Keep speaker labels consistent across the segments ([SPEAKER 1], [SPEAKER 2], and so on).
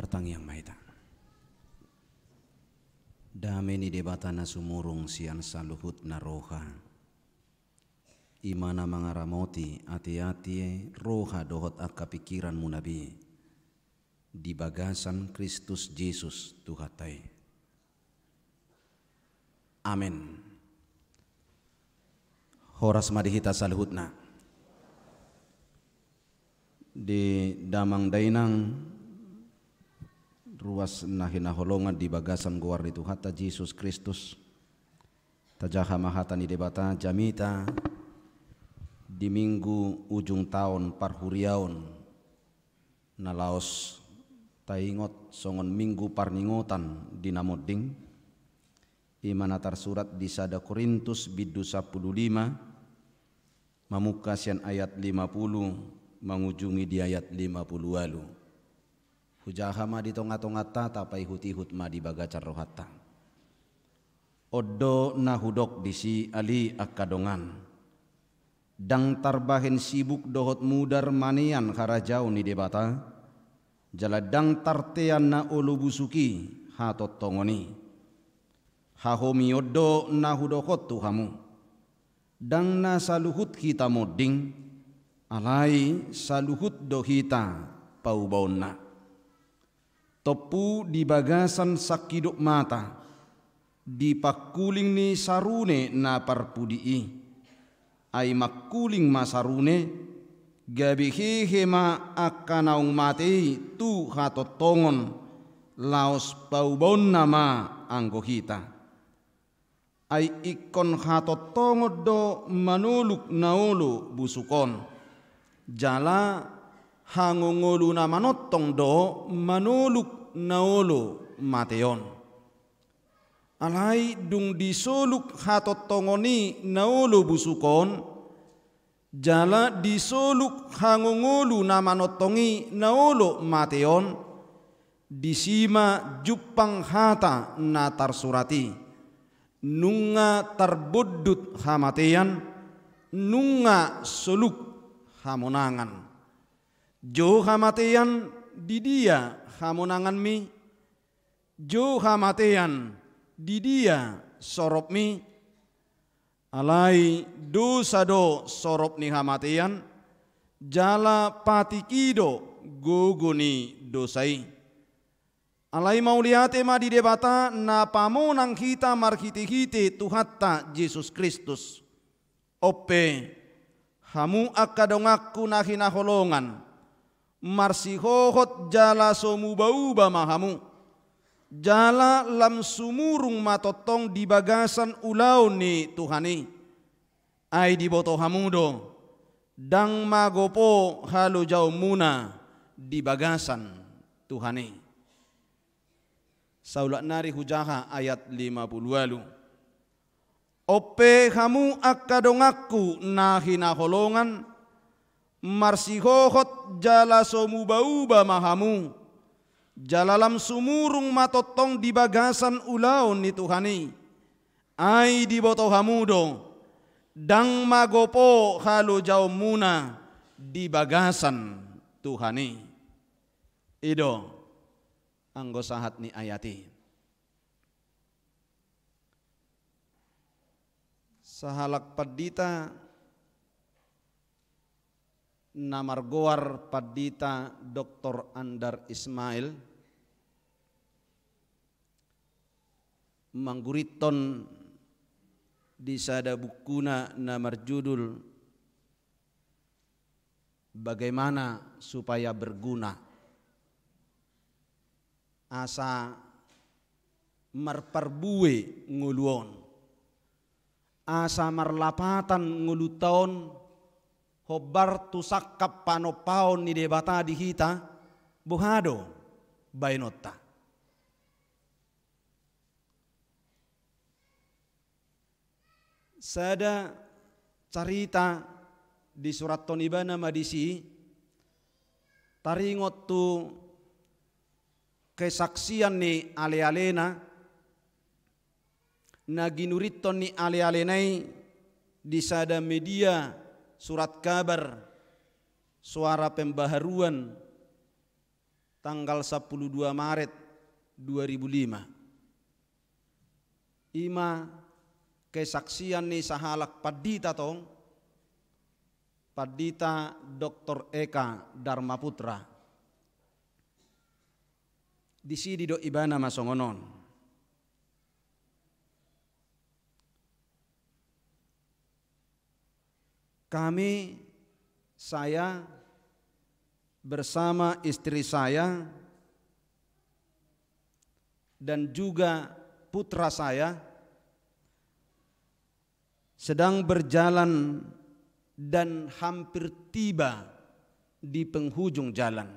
[SPEAKER 1] yang maita. ni debata na sumurong sian saluhut na roha. Imana mga ramoti ati-ati roha dohot at kapikiran mu nabi. Di bagasan Kristus Yesus Tuhatai, Amin. Horas madihita saluhut Di damang dainang ruas nahina holongan di bagasan guar itu hatta Jesus Kristus tajaha mahata ni debata jamita di minggu ujung tahun parhuriaun na Laos taingot songon minggu parningotan di namoding imana surat di sada Korintus bidu 15 mamukasian ayat 50 mengujungi di ayat 50 walu Hujaha ma di tonga-tonga tapai hutihut ma di bagacar rohatta. Odo nahudok si ali akadongan. Dang tarbahin sibuk dohot mudar manian karajau ni debata. Jala dang tartean na ulu busuki hatot tongoni. Hahomi odo nahudokot tuhamu. Dang na saluhut kita moding. Alai saluhut dohita pau na. Topu di bagasan sakiduk mata. Di pakuling ni sarune na i, Ai makuling ma sarune. hehe ma akanaung mati tu tongon, Laos paubon nama anggo kita ai ikon hatotongod do manuluk naulu busukon jala hangongolu na manotong do manuluk naolo mateon. Alai dung disoluk hatot tongoni naolo busukon, jala disoluk hangungulu namanotongi naolo mateon, disima Jupang hata natar surati, nunga terbudut hamatean, nunga soluk hamonangan. Jo hamatean di dia hamunangan mi ju hamatean di dia sorop mi alai dosado do sorop ni hamatean jala patikido guguni dosai alai mauliate ma di debata na pamunang kita markiti hiti tuhatta Yesus Kristus ope hamu akadongaku nahina holongan marsihohot jala bau hamu jala lam sumurung matotong di bagasan ulau ni Tuhani ai di boto hamudo dang magopo halu jau muna di bagasan Tuhani Saulat nari hujaha ayat 50 Ope akadong akadongaku nahina holongan marsihohot jala somubauba mahamu jalalam sumurung matotong di bagasan ulaun ni Tuhani ai di boto hamudo dang magopo halu jau muna di bagasan Tuhani ido anggo sahat ni ayati sahalak padita Namargoar Padita Dr. Andar Ismail Mangguriton di sada bukuna namar judul Bagaimana supaya berguna Asa merperbuwe nguluon Asa marlapatan ngulutaon hobbartu sakkap panopaon ni debata di hita buhado bainotta sada cerita di surat Tonibana Madisi taringot tu kesaksian ni ale-alena naginuriton ni ale-alenai di sada media surat kabar, suara pembaharuan tanggal 12 Maret 2005. Ima kesaksian ni sahalak padita tong padita Dr. Eka Dharma Putra. Di sini do ibana masongonon. Kami, saya bersama istri saya dan juga putra saya sedang berjalan dan hampir tiba di penghujung jalan.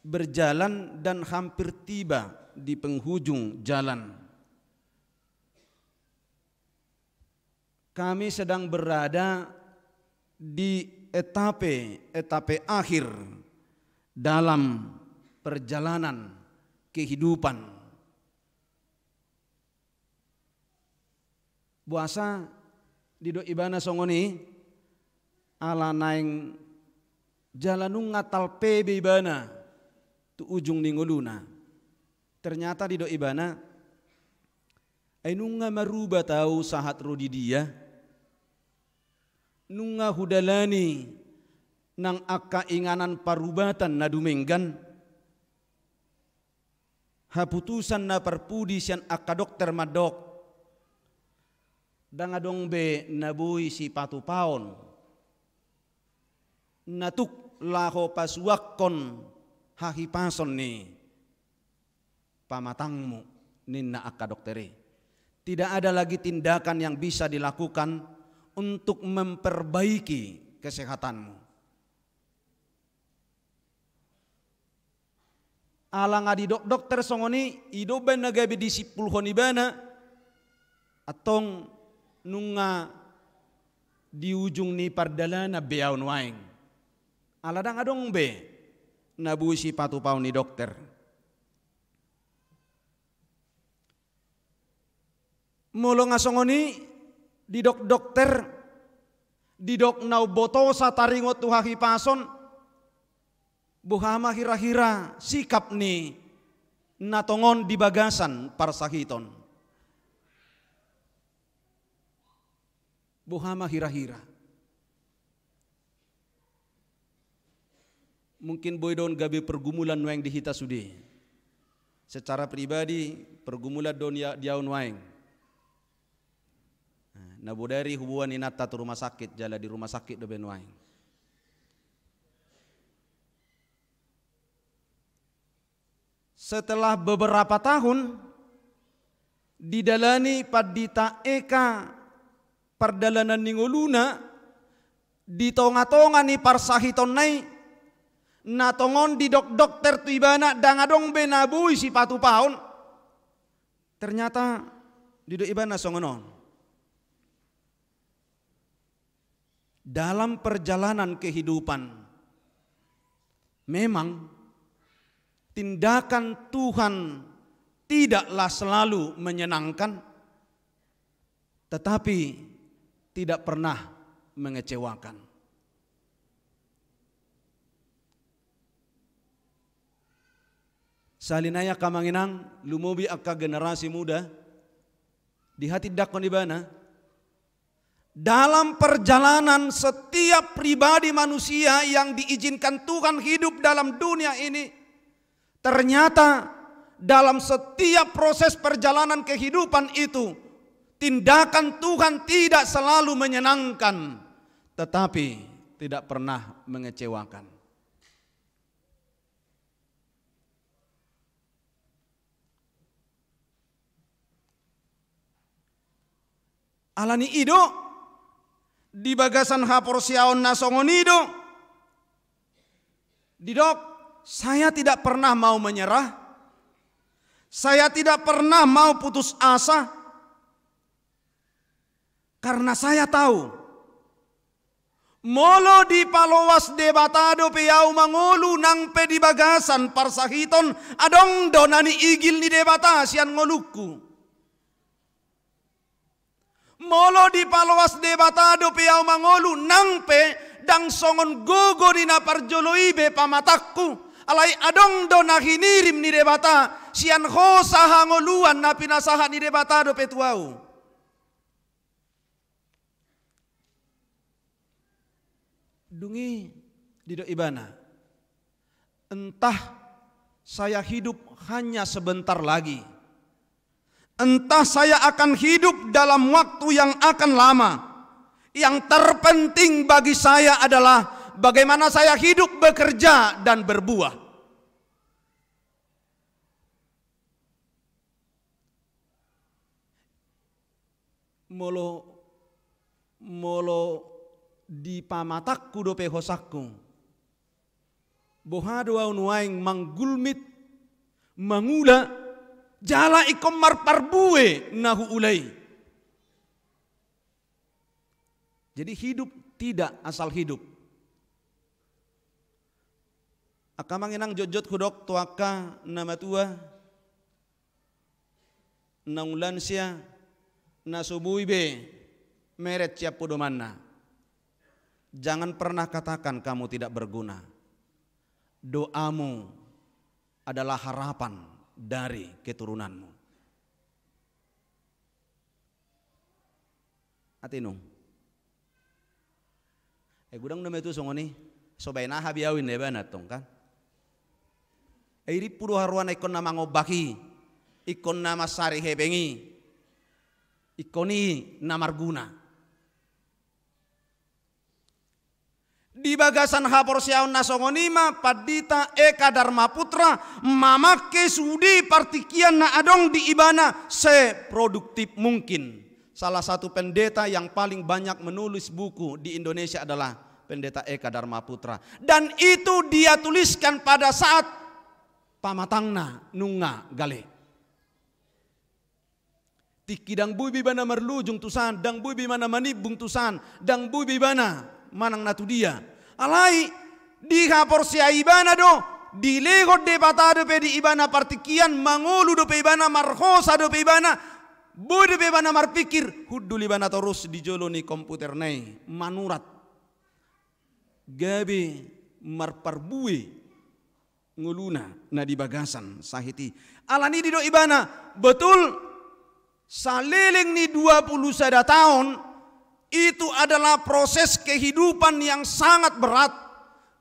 [SPEAKER 1] Berjalan dan hampir tiba di penghujung jalan. Kami sedang berada di etape etape akhir dalam perjalanan kehidupan. Puasa di do ibana songoni ala naing jalanung ngatal pebe ibana tu ujung ninguluna. Ternyata di do ibana ainunga maruba tahu sahat rodi dia nunga hudalani nang aka inganan parubatan na dumenggan haputusan na parpudi sian aka dokter madok adong be nabui si patu paon natuk laho hahi hahipason ni pamatangmu ninna aka dokteri. tidak ada lagi tindakan yang bisa dilakukan untuk memperbaiki kesehatanmu. Alang adi dok dokter songoni idoban nagabi disipul honibana atong nunga di ujung ni pardala na beaun waing. Aladang adong be nabusi patu pau ni dokter. Mulo nga di dok dokter di dok nau botosa taringot tuha pason buhama hira-hira sikap ni natongon di bagasan parsahiton buhama hira-hira mungkin boy don gabe pergumulan weng dihita sudi secara pribadi pergumulan don ya diaun weng na budari hubuan inata tu rumah sakit jala di rumah sakit de benwaing setelah beberapa tahun didalani padita eka perdalanan ningoluna di tonga-tonga ni parsahiton nai na tongon di dok dokter tuibana dangadong benabui si patu paun ternyata di ibana songonon dalam perjalanan kehidupan memang tindakan Tuhan tidaklah selalu menyenangkan tetapi tidak pernah mengecewakan. Salinaya kamanginang lumobi akka generasi muda di hati dakon di bana dalam perjalanan setiap pribadi manusia yang diizinkan Tuhan hidup dalam dunia ini, ternyata dalam setiap proses perjalanan kehidupan itu, tindakan Tuhan tidak selalu menyenangkan, tetapi tidak pernah mengecewakan. Alani hidup di bagasan hapor siaon nasongonido. Didok, saya tidak pernah mau menyerah. Saya tidak pernah mau putus asa. Karena saya tahu. Molo di palowas debatado peyau mangolu nang pe di bagasan parsahiton adong donani igil ni debata sian ngoluku. Molo di paluas debata do pe au mangolu nangpe dang songon gogo di naparjoloi be pamatakku. Alai adong do nahinirim ni debata sian ho sahangoluan na pinasahan ni debata do petuau. Dungi dido ibana. Entah saya hidup hanya sebentar lagi Entah saya akan hidup dalam waktu yang akan lama. Yang terpenting bagi saya adalah bagaimana saya hidup bekerja dan berbuah. molo molo di pamatak kudo pehosakku. Bohado au manggulmit mangula jala ikom marparbue nahu ulai. Jadi hidup tidak asal hidup. Akamang inang jojot hudok tuaka nama tua naulansia nasubuibe meret siap pudomana. Jangan pernah katakan kamu tidak berguna. Doamu adalah harapan dari keturunanmu. Atinu. Eh gudang nama itu songoni. Sobai naha biawin deh banat tong kan. Eh ini puluh haruan ikon nama ngobaki. Ikon nama sari hebengi. Ikoni nama guna. Di bagasan siaun nasongonima padita eka dharma putra Mama Kesudi partikian na adong di ibana seproduktif mungkin. Salah satu pendeta yang paling banyak menulis buku di Indonesia adalah pendeta Eka Dharma Putra. Dan itu dia tuliskan pada saat pamatangna nunga gale. Tiki dang bibana merlu jung tusan, dang bui bibana manibung tusan, dang bui bibana manang natu dia Alai di kapor si ibana do di lego de patado pe di ibana partikian mangolu do pe ibana marhosa do pe ibana bo do pe ibana marpikir hudul ibana terus dijoloni komputer nei manurat gabe marparbue nguluna na di bagasan sahiti alani di do ibana betul saliling ni 20 sada tahun itu adalah proses kehidupan yang sangat berat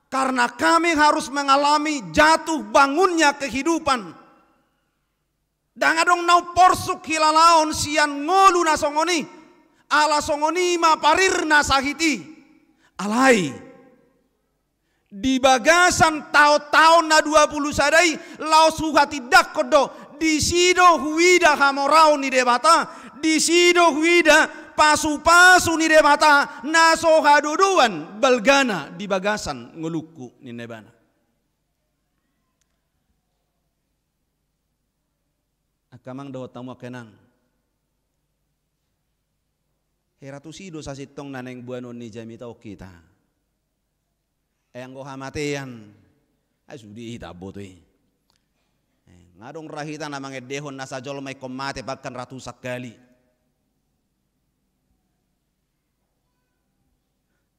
[SPEAKER 1] karena kami harus mengalami jatuh bangunnya kehidupan. Dangadong nau porsuk hilalaon sian ngolu nasongoni. Ala songoni ma parir nasahiti. Alai. Di bagasan tau-tau na 20 sadai lau suha tidak kodo. Di sido huida hamorau ni debata. Di sido huida pasu-pasu ni debata naso haduduan belgana di bagasan ngeluku ni nebana. Akamang dawat tamu kenang. Heratu sido sasitong naneng buanon ni jamita tau kita. Eyang go hamatean. Ay sudi botui. Eh, ngadong rahita namang edehon nasajol jol mai komate bahkan ratusak kali.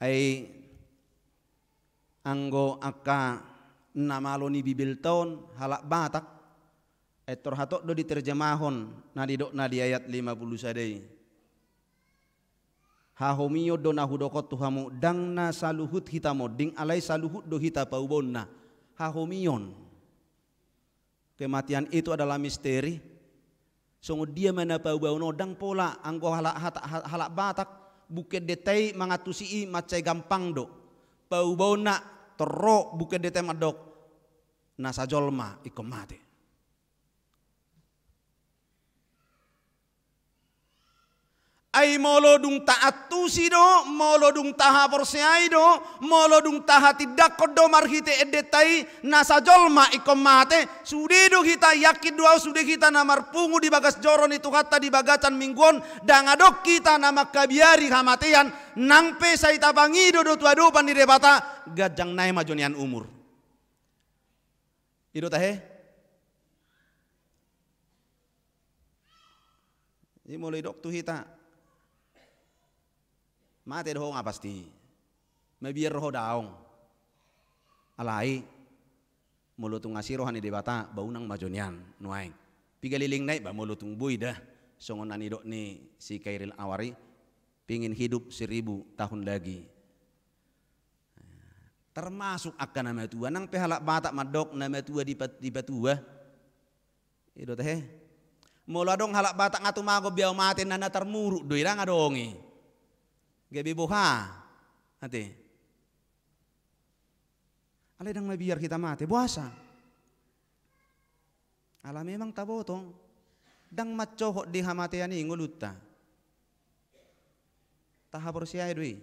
[SPEAKER 1] ay anggo akka ni bibil taon halak batak ay hatok do diterjemahon dok na di ayat 50 sadai hahomiyo do nahudokot tuhamu dang na saluhut hitamo ding alai saluhut do hita paubonna Hahomion, kematian itu adalah misteri Sungguh dia mana bau nodang pola anggo halak halak batak bukan detai mangatusi i macai gampang do. Pau bau nak terok bukan detai madok. Nasajolma ikomate. ay molo dung taatu do molo dung taha porsiai do molo dung taha tidak kodo marhite edetai nasa jolma ikom mate sudi do kita yakin doa sudi kita namar pungu di bagas joron itu kata di bagacan mingguan dan adok kita nama kabiari hamatean nangpe saita tabangi do do tua do pan debata gajang naik majonian umur ido tahe Ini mulai tuh kita mate doho nga pasti ma biar roho daong alai mulutung ngasi rohani di bata baunang majonian nuaing pigaliling naik ba mulutung bui dah songon anidok ni si Kairil Awari pingin hidup seribu tahun lagi termasuk akan nama tua nang pehalak batak madok nama tua di patua itu teh dong halak batak ngatu mago biar mati nana termuruk doirang adongi gabi buha ati alay dang mabiyar kita mate buasa ala memang tabotong dang macohok di hamate ani ngulutta taha persiai dui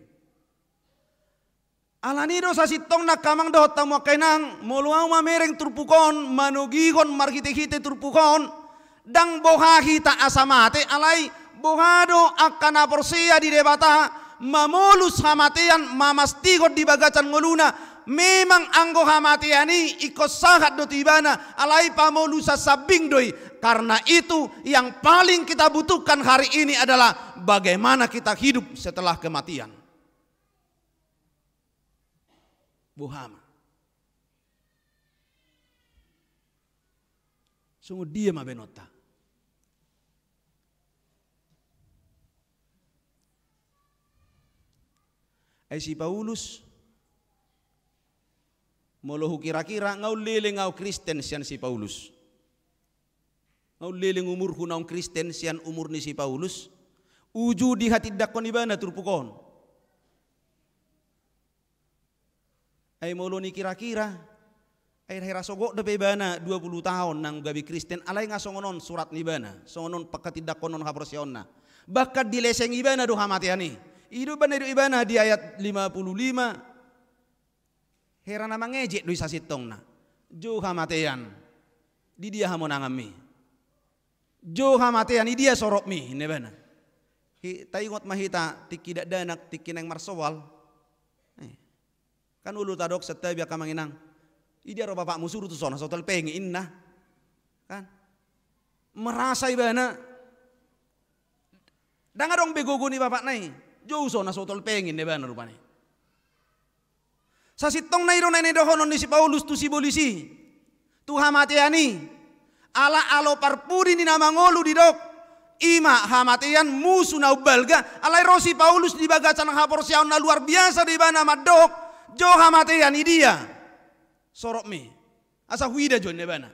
[SPEAKER 1] Alani do sa sitong nakamang do tamu kenang muluang mamereng turpukon manugigon markite-kite turpukon dang boha kita asamate alai bohado akan aporsia di debata mamolu hamatean mamastigot di bagacan ngoluna memang anggo hamatiani iko sahat do tibana alai pamolu sasabing doi karena itu yang paling kita butuhkan hari ini adalah bagaimana kita hidup setelah kematian buhama sungguh dia mabenota eh si Paulus molohu kira-kira ngau lele ngau Kristen sian si Paulus ngau lele umur naung Kristen sian umur ni si Paulus uju di hati dakon ibana turpukon ai eh, molo ni kira-kira ai eh, hera sogok de bebana 20 tahun nang gabi Kristen alai ngasongonon surat nibana songonon pakati dakon non habrosionna bakat dileseng ibana duha matiani Hidupan dari ibana di ayat 55. Heran nama ngejek duisa na. Juha matean. Di dia hamon angami. Juha matean di dia sorok mi. Ini bana. Kita ingat mahita tiki dak danak tiki neng marsowal. Eh. Kan ulu tadok setiap ya kamanginang. ini ro bapak musuh tu sona sotel pengin inna. Kan? Merasa ibana. Dengar dong bego guni bapak naik. Juso na sotol pengin ne bana rupane. Sasitong na iron na nedohonon ni si Paulus tu si bolisi. Tuha mateani. Ala alo parpuri ni namangolu dok. Ima hamatean musuh na ubalga. Alai rosi Paulus di bagacan hapor siaun na luar biasa di bana madok. Jo hamatean dia. Sorok mi. Asa huida jo ne bana.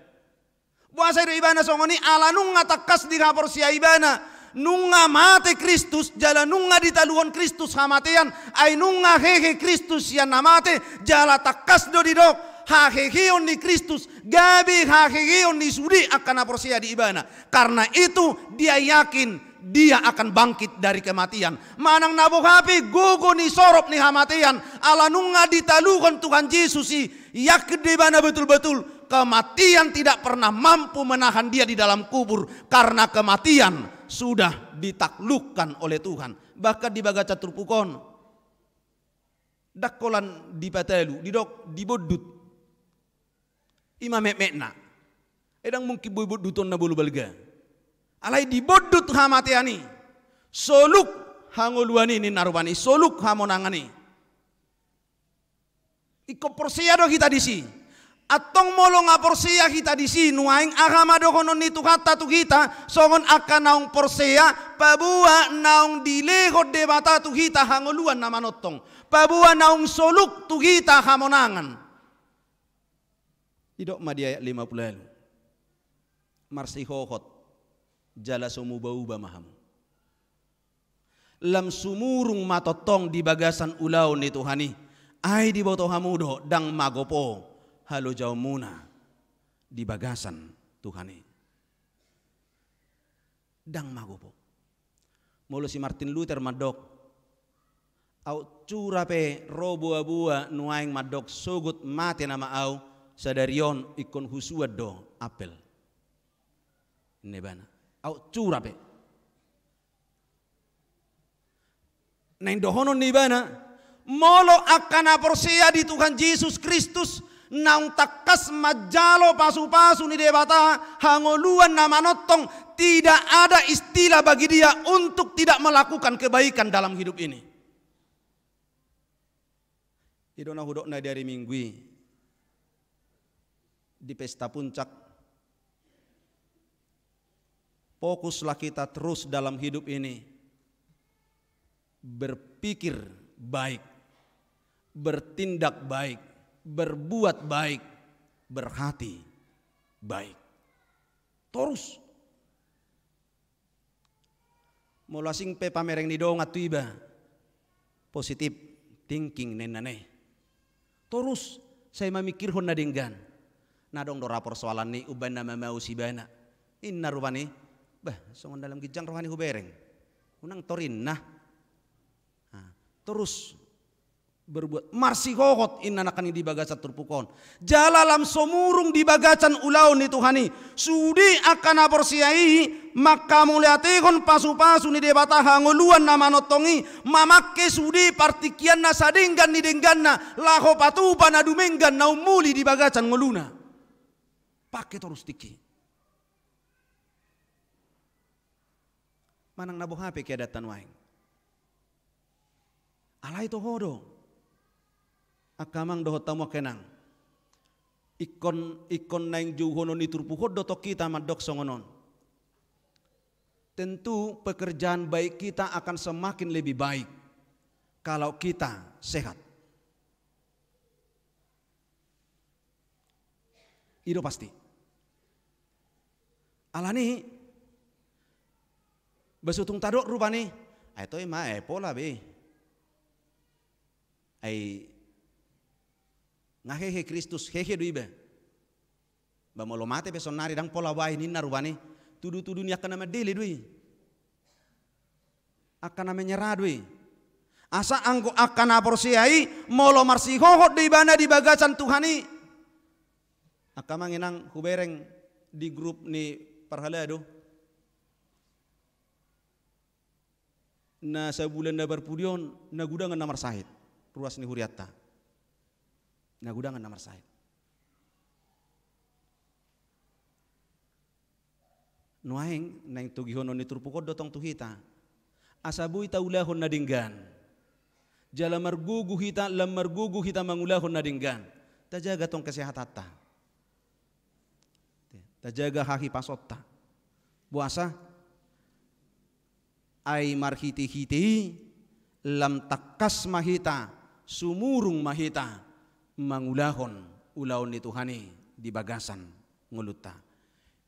[SPEAKER 1] Buasa bana songoni nung ngatakas di hapor sia ibana nunga mate Kristus jala nunga ditaluon Kristus hamatean ai nunga hehe Kristus yang namate jala takas do didok hahegeon ni Kristus gabi hahegeon di suri akan aporsia di ibana karena itu dia yakin dia akan bangkit dari kematian. Manang nabuh hapi gugu ni sorop ni hamatian. Ala nunga ditalukan Tuhan Yesus si di bana betul-betul kematian tidak pernah mampu menahan dia di dalam kubur karena kematian sudah ditaklukkan oleh Tuhan. Bahkan di catur pukon. Dakolan di patelu, di Bodut Imam mekna. Edang mungkin bui bodut tonna bulu di Alai bodut hamatiani. Soluk hanguluan ini narubani. Soluk hamonangani. Iko persia do kita sini Atong molong nga porsiya kita di aing agama dokonon nito kata tu kita songon akan naung porsiya pabua naung dilehod de tu kita hangoluan nama notong, pabua naung soluk tu kita hamonangan idok madi ayat 50 marsihohot jala sumubauba maham lam sumurung matotong di bagasan ulau ni Tuhani ai di boto hamudo dang magopo halo jauh muna di bagasan tuhan ini Dang po. Mulu si Martin Luther madok. Au curape roboa bua nuaing madok sogut mati nama au sadarion ikon husua do apel. bana Au curape. Neng dohono bana Molo akan aporsia di Tuhan Yesus Kristus Naung takas majalo pasu-pasu ni debata hangoluan nama notong tidak ada istilah bagi dia untuk tidak melakukan kebaikan dalam hidup ini. Idona hudokna dari minggui di pesta puncak fokuslah kita terus dalam hidup ini berpikir baik bertindak baik berbuat baik, berhati baik. Terus. Mula sing pe pamereng nido iba, Positif thinking nenane. Terus saya memikir honna denggan. Nadong do rapor soalan ni nama mau sibana. Inna rupani. Bah, songon dalam gijang rohani hubereng. Unang torin nah terus berbuat marsihohot ini di bagasan terpukon jalalam somurung di bagasan ulau ni Tuhani sudi akan aborsiai maka muliatihon pasu-pasu ni debata hanguluan nama notongi mamake sudi partikian nasadenggan ni na laho patuba na dumenggan naumuli di bagasan ngoluna pakai terus tiki manang nabuh HP kiadatan waing alai to akamang doho tamu kenang ikon ikon naing juhono niturpuhod doto kita madok songonon tentu pekerjaan baik kita akan semakin lebih baik kalau kita sehat itu pasti alani besutung tadok rupani itu mah pola be ai nga hehe kristus hehe duibe bamolo mate be sonari, dang pola wai ninna rubani tudu tudu ni akan nama Dili dui akan nama nyerah dui asa angko akan aporsiai molo marsi hoho di bana di bagasan tuhani akan manginang hubereng di grup ni parhala do na sebulan na berpudion na gudangan na marsahit ruas ni huriatta Nggak gudangan nomor saya. Nuaing neng tugihono ni turpuko dotong tuhita. Asabu ita ulahun nadinggan. Jala mergugu hita lam mergugu hita mangulahun nadinggan. Tajaga tong kesehatan ta. Tajaga hahi pasotta. Buasa ai marhiti hiti lam takas mahita sumurung mahita mangulahon ulaun tuhani di bagasan nguluta.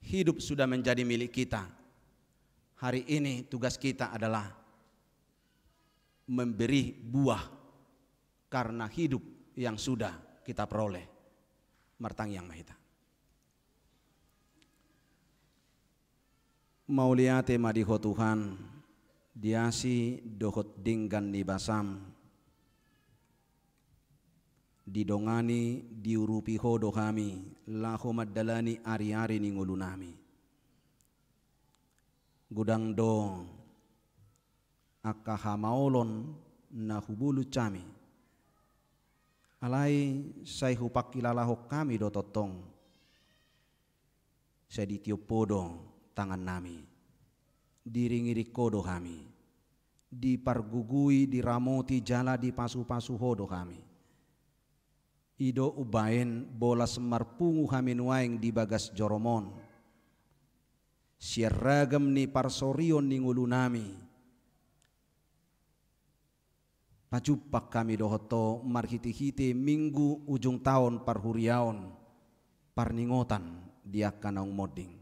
[SPEAKER 1] Hidup sudah menjadi milik kita. Hari ini tugas kita adalah memberi buah karena hidup yang sudah kita peroleh. Martang yang mahita. Mauliate madiho Tuhan, diasi dohot dinggan basam didongani diurupi hodo kami laho madalani ari-ari ni ngulunami gudang do hamaolon na hubulu cami alai sai hupakilalaho kami do totong saya podong tangan nami diringiri kodo kami dipargugui diramoti jala dipasu-pasu hodo kami Ido ubain bola semar pungu hamin waing di bagas joromon. Sierragam ni parsorion ni ngulunami. Pacupak kami dohoto marhiti-hiti minggu ujung tahun parhuriaon parningotan dia kanang moding.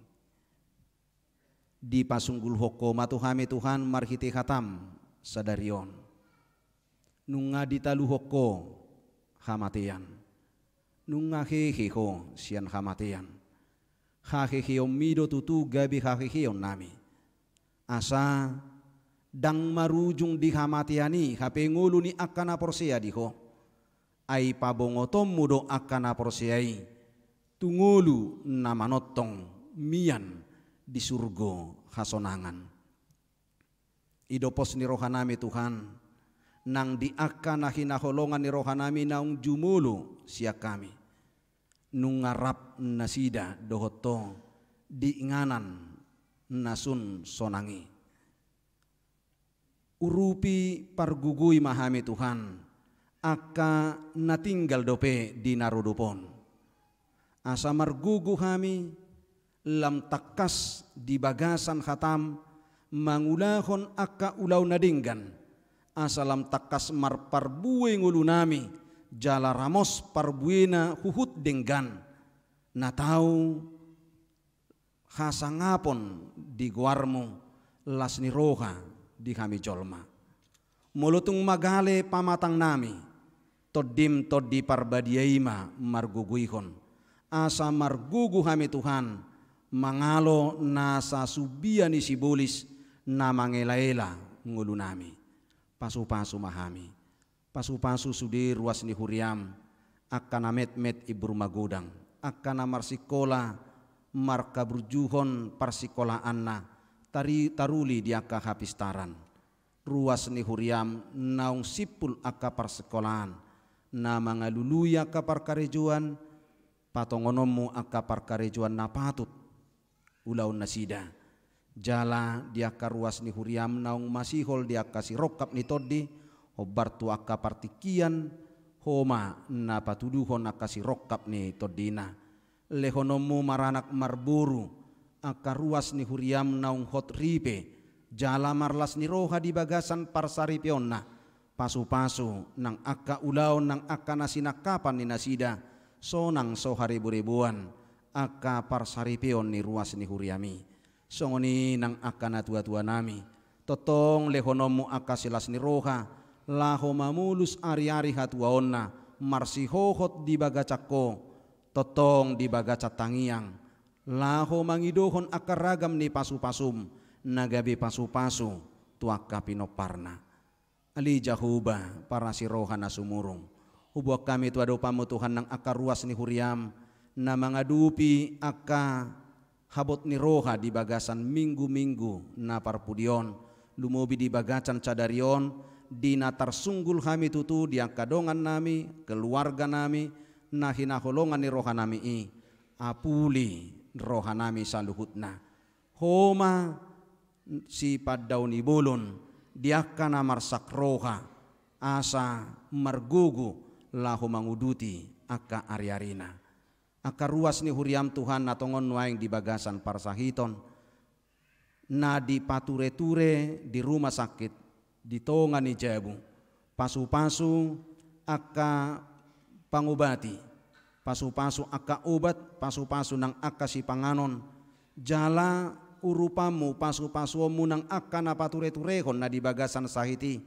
[SPEAKER 1] Di pasunggul hoko matuhami Tuhan marhiti hatam sadarion. Nunga ditalu hoko hamatian nunga hehe ho sian hamatean. Hahehe mido tutu gabi hahehe nami. Asa dang marujung di hamateani hape ngulu ni akana porsia diho. Ai pabongotom mudo akana porsiai. Tungulu nama notong mian di surgo hasonangan. Idopos ni rohanami Tuhan nang diakana hinaholongan ni rohanami naung jumulu siak kami nungarap nasida dohoto diinganan nasun sonangi. Urupi pargugui mahami Tuhan, aka natinggal dope di narudupon. Asa margugu hami, lam takas di bagasan khatam mangulahon aka ulau nadinggan. Asalam takas marparbuwe ngulunami jala ramos parguina huhut denggan na tau hasangapon di guarmu lasni roha di kami jolma mulutung magale pamatang nami todim todi parbadiaima marguguihon asa margugu kami Tuhan mangalo nasa subiani sibulis na mangelaela ngulu pasu-pasu mahami pasu-pasu sudir ruasni huriam amet met ibu rumah godang akan amar sikola marka berjuhon parsikola anna tari taruli diaka ruas ruas huriam naung sipul aka parsekolahan na mangaluluya ka parkarejuan patongonomu aka parkarejuan napatut ulaun nasida jala diaka ruas huriam naung masihol diaka sirokap toddi Obar tu akka partikian homa na patuduhon kasih rokap ni todina lehonomu maranak marburu akka ruas ni huriam naung hot ripe jala marlas ni roha di bagasan parsari pionna pasu-pasu nang akka ulaon nang akka kapan ni nasida sonang so hari buribuan akka parsari pion ni ruas ni huriami songoni nang akka natua-tua nami totong lehonomu akka silas ni roha laho mamulus ari-ari marsi marsihohot di bagacakko totong di bagacatangiang laho mangidohon ragam ni pasu-pasum nagabi pasu-pasu tuak parna ali jahuba para si rohana sumurung hubuak kami tuado Tuhan nang akar ruas ni huriam na mangadupi akka habot ni roha di bagasan minggu-minggu na parpudion lumobi di bagacan cadarion dina tarsunggul kami tutu dia kadongan nami keluarga nami nahina holongan ni rohanami i apuli rohanami saluhutna homa si padaun ibulun dia kana marsak roha asa mergugu lahu manguduti aka ariarina aka ruas ni huriam Tuhan tongon nuaing di bagasan parsahiton na di pature-ture di rumah sakit ditongan jabu pasu-pasu aka pangubati pasu-pasu aka obat pasu-pasu nang aka si panganon jala urupamu pasu mu nang aka na pature na di bagasan sahiti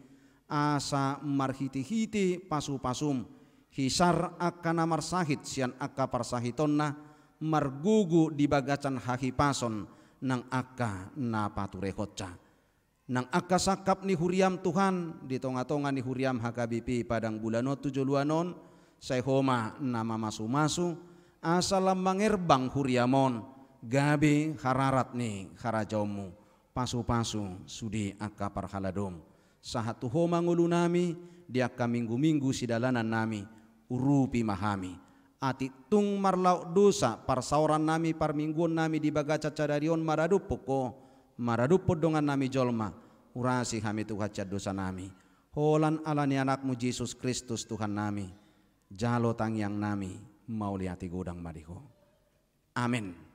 [SPEAKER 1] asa marhiti-hiti pasu-pasum hisar aka na marsahit sian aka parsahitonna margugu di bagasan pason nang aka na paturekotca nang akasakap ni huriam Tuhan di tonga-tonga ni huriam HKBP padang bulano tujuh luanon saya homa nama masu-masu asalam mangerbang huriamon gabi hararat ni harajomu pasu-pasu sudi akapar haladom sahatu homa ngulunami dia akka minggu sidalanan nami urupi mahami ati tung marlau dosa parsauran nami parmingguan nami di bagaca cadarion maradupoko maradupodongan nami jolma urasi kami tu hajat dosa nami holan alani anakmu Yesus Kristus Tuhan nami jalo tang yang nami mau lihati gudang mariho amin